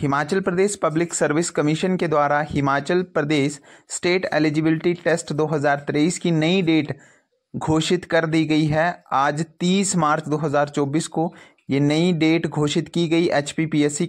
Himachal Pradesh public service commission के द्वारा Himachal Pradesh state eligibility test 2023 की नई डेट घोषित कर दी गई है आज 30 मार्च 2024 को ये नई डेट घोषित की गई एच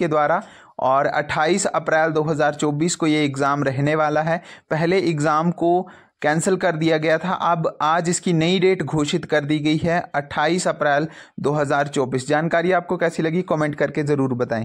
के द्वारा और 28 अप्रैल 2024 को ये एग्ज़ाम रहने वाला है पहले एग्ज़ाम को कैंसिल कर दिया गया था अब आज इसकी नई डेट घोषित कर दी गई है 28 अप्रैल 2024 जानकारी आपको कैसी लगी कमेंट करके ज़रूर बताएं